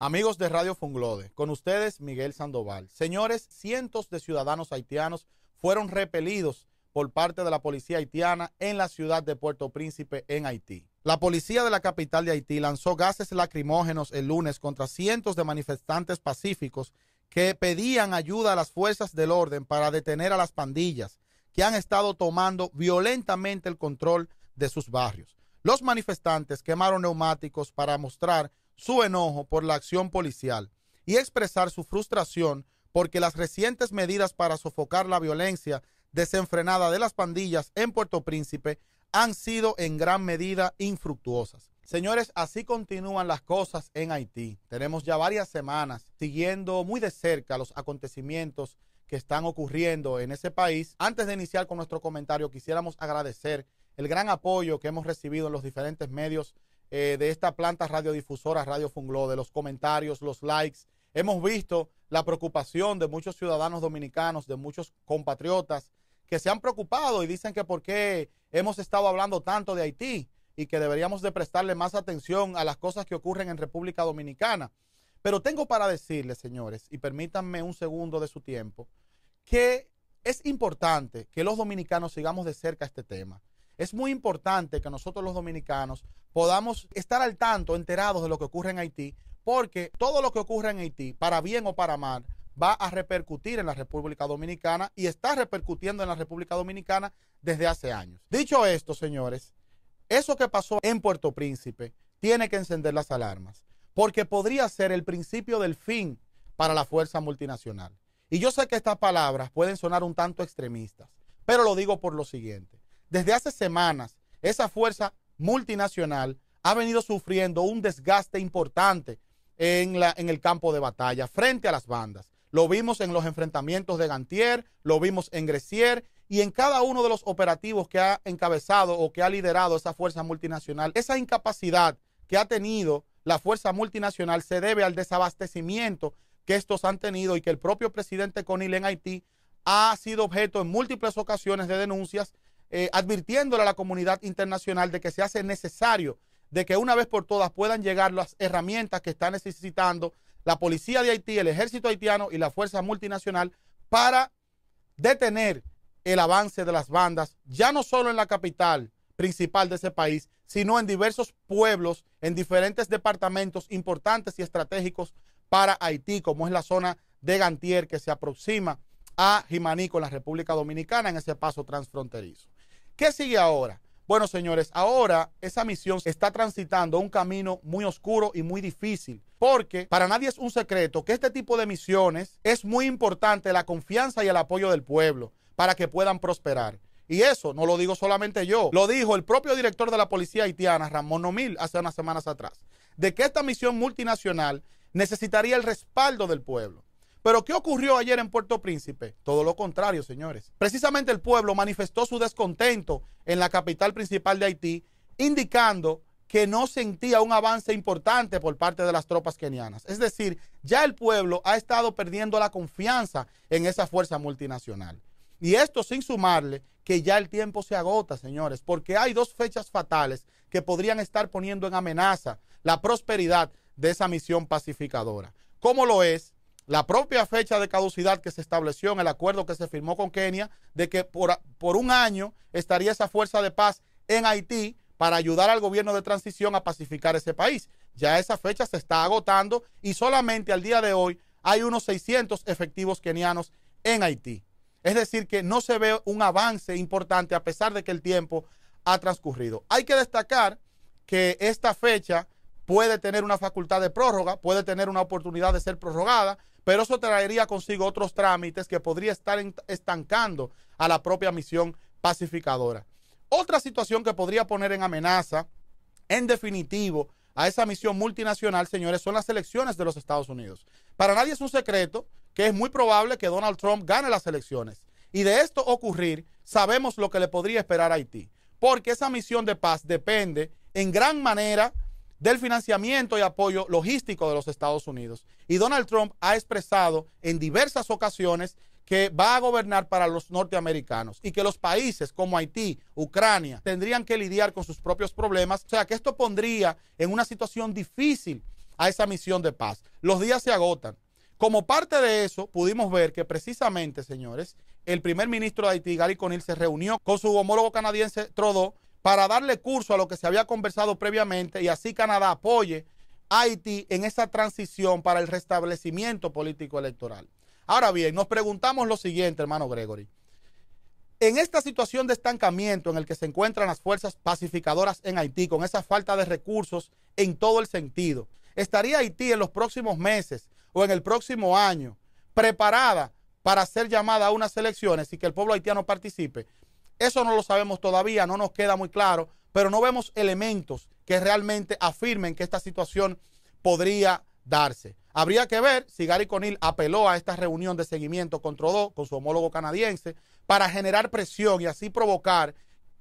Amigos de Radio Funglode, con ustedes Miguel Sandoval. Señores, cientos de ciudadanos haitianos fueron repelidos por parte de la policía haitiana en la ciudad de Puerto Príncipe, en Haití. La policía de la capital de Haití lanzó gases lacrimógenos el lunes contra cientos de manifestantes pacíficos que pedían ayuda a las fuerzas del orden para detener a las pandillas que han estado tomando violentamente el control de sus barrios. Los manifestantes quemaron neumáticos para mostrar su enojo por la acción policial y expresar su frustración porque las recientes medidas para sofocar la violencia desenfrenada de las pandillas en Puerto Príncipe han sido en gran medida infructuosas. Señores, así continúan las cosas en Haití. Tenemos ya varias semanas siguiendo muy de cerca los acontecimientos que están ocurriendo en ese país. Antes de iniciar con nuestro comentario, quisiéramos agradecer el gran apoyo que hemos recibido en los diferentes medios eh, de esta planta radiodifusora Radio Fungló, de los comentarios, los likes. Hemos visto la preocupación de muchos ciudadanos dominicanos, de muchos compatriotas que se han preocupado y dicen que por qué hemos estado hablando tanto de Haití y que deberíamos de prestarle más atención a las cosas que ocurren en República Dominicana. Pero tengo para decirles, señores, y permítanme un segundo de su tiempo, que es importante que los dominicanos sigamos de cerca este tema. Es muy importante que nosotros los dominicanos podamos estar al tanto, enterados de lo que ocurre en Haití, porque todo lo que ocurre en Haití, para bien o para mal, va a repercutir en la República Dominicana y está repercutiendo en la República Dominicana desde hace años. Dicho esto, señores, eso que pasó en Puerto Príncipe tiene que encender las alarmas, porque podría ser el principio del fin para la fuerza multinacional. Y yo sé que estas palabras pueden sonar un tanto extremistas, pero lo digo por lo siguiente. Desde hace semanas, esa fuerza multinacional ha venido sufriendo un desgaste importante en, la, en el campo de batalla frente a las bandas. Lo vimos en los enfrentamientos de Gantier, lo vimos en Grecier y en cada uno de los operativos que ha encabezado o que ha liderado esa fuerza multinacional. Esa incapacidad que ha tenido la fuerza multinacional se debe al desabastecimiento que estos han tenido y que el propio presidente Conil en Haití ha sido objeto en múltiples ocasiones de denuncias eh, advirtiéndole a la comunidad internacional de que se hace necesario de que una vez por todas puedan llegar las herramientas que está necesitando la policía de Haití, el ejército haitiano y la fuerza multinacional para detener el avance de las bandas, ya no solo en la capital principal de ese país, sino en diversos pueblos, en diferentes departamentos importantes y estratégicos para Haití, como es la zona de Gantier que se aproxima a Jimaní con la República Dominicana en ese paso transfronterizo. ¿Qué sigue ahora? Bueno, señores, ahora esa misión está transitando un camino muy oscuro y muy difícil, porque para nadie es un secreto que este tipo de misiones es muy importante la confianza y el apoyo del pueblo para que puedan prosperar. Y eso no lo digo solamente yo, lo dijo el propio director de la policía haitiana, Ramón Nomil, hace unas semanas atrás, de que esta misión multinacional necesitaría el respaldo del pueblo. Pero ¿qué ocurrió ayer en Puerto Príncipe? Todo lo contrario, señores. Precisamente el pueblo manifestó su descontento en la capital principal de Haití, indicando que no sentía un avance importante por parte de las tropas kenianas. Es decir, ya el pueblo ha estado perdiendo la confianza en esa fuerza multinacional. Y esto sin sumarle que ya el tiempo se agota, señores, porque hay dos fechas fatales que podrían estar poniendo en amenaza la prosperidad de esa misión pacificadora, ¿Cómo lo es la propia fecha de caducidad que se estableció en el acuerdo que se firmó con Kenia, de que por, por un año estaría esa fuerza de paz en Haití para ayudar al gobierno de transición a pacificar ese país. Ya esa fecha se está agotando y solamente al día de hoy hay unos 600 efectivos kenianos en Haití. Es decir, que no se ve un avance importante a pesar de que el tiempo ha transcurrido. Hay que destacar que esta fecha puede tener una facultad de prórroga, puede tener una oportunidad de ser prorrogada, pero eso traería consigo otros trámites que podría estar estancando a la propia misión pacificadora. Otra situación que podría poner en amenaza, en definitivo, a esa misión multinacional, señores, son las elecciones de los Estados Unidos. Para nadie es un secreto que es muy probable que Donald Trump gane las elecciones. Y de esto ocurrir, sabemos lo que le podría esperar a Haití, porque esa misión de paz depende en gran manera del financiamiento y apoyo logístico de los Estados Unidos. Y Donald Trump ha expresado en diversas ocasiones que va a gobernar para los norteamericanos y que los países como Haití, Ucrania, tendrían que lidiar con sus propios problemas. O sea, que esto pondría en una situación difícil a esa misión de paz. Los días se agotan. Como parte de eso, pudimos ver que precisamente, señores, el primer ministro de Haití, Gary Conil, se reunió con su homólogo canadiense Trudeau para darle curso a lo que se había conversado previamente y así Canadá apoye a Haití en esa transición para el restablecimiento político electoral. Ahora bien, nos preguntamos lo siguiente, hermano Gregory. En esta situación de estancamiento en el que se encuentran las fuerzas pacificadoras en Haití, con esa falta de recursos en todo el sentido, ¿estaría Haití en los próximos meses o en el próximo año preparada para ser llamada a unas elecciones y que el pueblo haitiano participe? Eso no lo sabemos todavía, no nos queda muy claro, pero no vemos elementos que realmente afirmen que esta situación podría darse. Habría que ver si Gary Conil apeló a esta reunión de seguimiento con Trudeau, con su homólogo canadiense, para generar presión y así provocar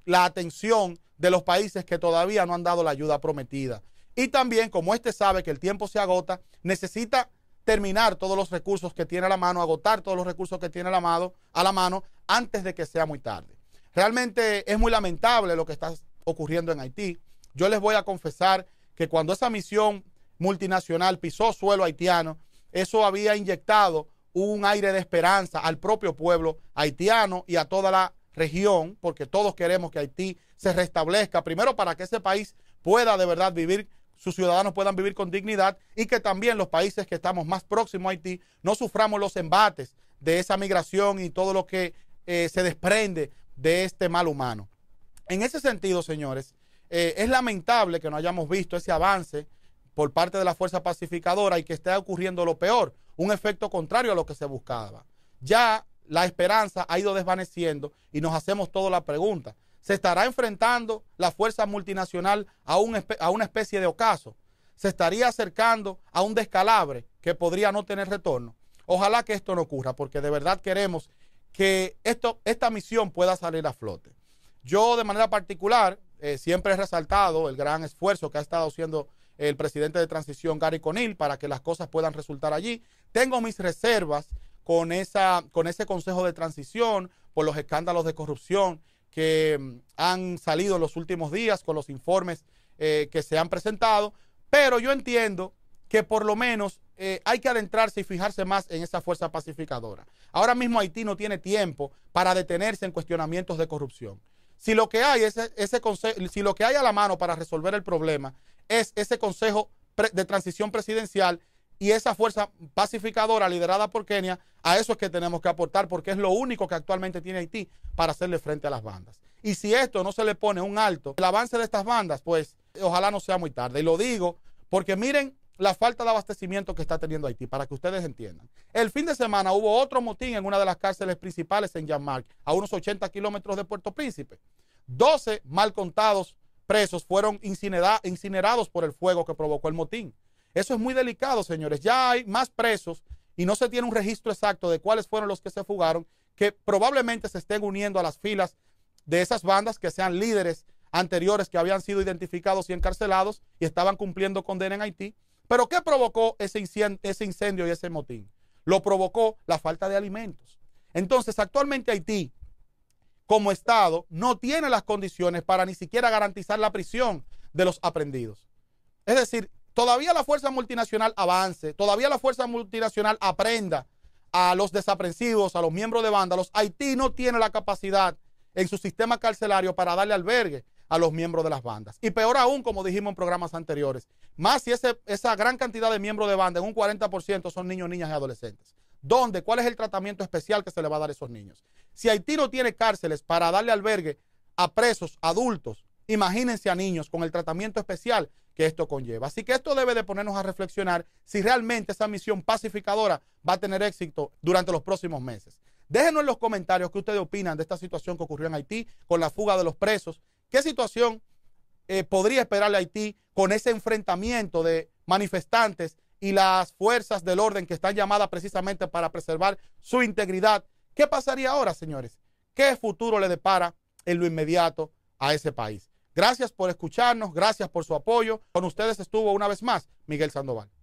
la atención de los países que todavía no han dado la ayuda prometida. Y también, como este sabe que el tiempo se agota, necesita terminar todos los recursos que tiene a la mano, agotar todos los recursos que tiene a la mano antes de que sea muy tarde. Realmente es muy lamentable lo que está ocurriendo en Haití. Yo les voy a confesar que cuando esa misión multinacional pisó suelo haitiano, eso había inyectado un aire de esperanza al propio pueblo haitiano y a toda la región, porque todos queremos que Haití se restablezca, primero para que ese país pueda de verdad vivir, sus ciudadanos puedan vivir con dignidad y que también los países que estamos más próximos a Haití no suframos los embates de esa migración y todo lo que eh, se desprende de este mal humano. En ese sentido, señores, eh, es lamentable que no hayamos visto ese avance por parte de la fuerza pacificadora y que esté ocurriendo lo peor, un efecto contrario a lo que se buscaba. Ya la esperanza ha ido desvaneciendo y nos hacemos toda la pregunta. ¿Se estará enfrentando la fuerza multinacional a, un, a una especie de ocaso? ¿Se estaría acercando a un descalabre que podría no tener retorno? Ojalá que esto no ocurra, porque de verdad queremos que esto, esta misión pueda salir a flote. Yo de manera particular eh, siempre he resaltado el gran esfuerzo que ha estado haciendo el presidente de transición Gary Conil para que las cosas puedan resultar allí. Tengo mis reservas con, esa, con ese consejo de transición por los escándalos de corrupción que mm, han salido en los últimos días con los informes eh, que se han presentado, pero yo entiendo que por lo menos eh, hay que adentrarse y fijarse más en esa fuerza pacificadora. Ahora mismo Haití no tiene tiempo para detenerse en cuestionamientos de corrupción. Si lo que hay, e, si lo que hay a la mano para resolver el problema es ese Consejo de Transición Presidencial y esa fuerza pacificadora liderada por Kenia, a eso es que tenemos que aportar porque es lo único que actualmente tiene Haití para hacerle frente a las bandas. Y si esto no se le pone un alto, el avance de estas bandas, pues ojalá no sea muy tarde. Y lo digo porque miren la falta de abastecimiento que está teniendo Haití, para que ustedes entiendan. El fin de semana hubo otro motín en una de las cárceles principales en jean a unos 80 kilómetros de Puerto Príncipe. 12 mal contados presos fueron incinerados por el fuego que provocó el motín. Eso es muy delicado, señores. Ya hay más presos y no se tiene un registro exacto de cuáles fueron los que se fugaron, que probablemente se estén uniendo a las filas de esas bandas que sean líderes anteriores que habían sido identificados y encarcelados y estaban cumpliendo condena en Haití. ¿Pero qué provocó ese incendio, ese incendio y ese motín? Lo provocó la falta de alimentos. Entonces, actualmente Haití, como Estado, no tiene las condiciones para ni siquiera garantizar la prisión de los aprendidos. Es decir, todavía la fuerza multinacional avance, todavía la fuerza multinacional aprenda a los desaprensivos, a los miembros de banda, los Haití no tiene la capacidad en su sistema carcelario para darle albergue a los miembros de las bandas. Y peor aún, como dijimos en programas anteriores, más si ese, esa gran cantidad de miembros de banda, en un 40% son niños, niñas y adolescentes. ¿Dónde? ¿Cuál es el tratamiento especial que se le va a dar a esos niños? Si Haití no tiene cárceles para darle albergue a presos adultos, imagínense a niños con el tratamiento especial que esto conlleva. Así que esto debe de ponernos a reflexionar si realmente esa misión pacificadora va a tener éxito durante los próximos meses. Déjenos en los comentarios qué ustedes opinan de esta situación que ocurrió en Haití con la fuga de los presos, ¿Qué situación eh, podría esperarle Haití con ese enfrentamiento de manifestantes y las fuerzas del orden que están llamadas precisamente para preservar su integridad? ¿Qué pasaría ahora, señores? ¿Qué futuro le depara en lo inmediato a ese país? Gracias por escucharnos, gracias por su apoyo. Con ustedes estuvo una vez más Miguel Sandoval.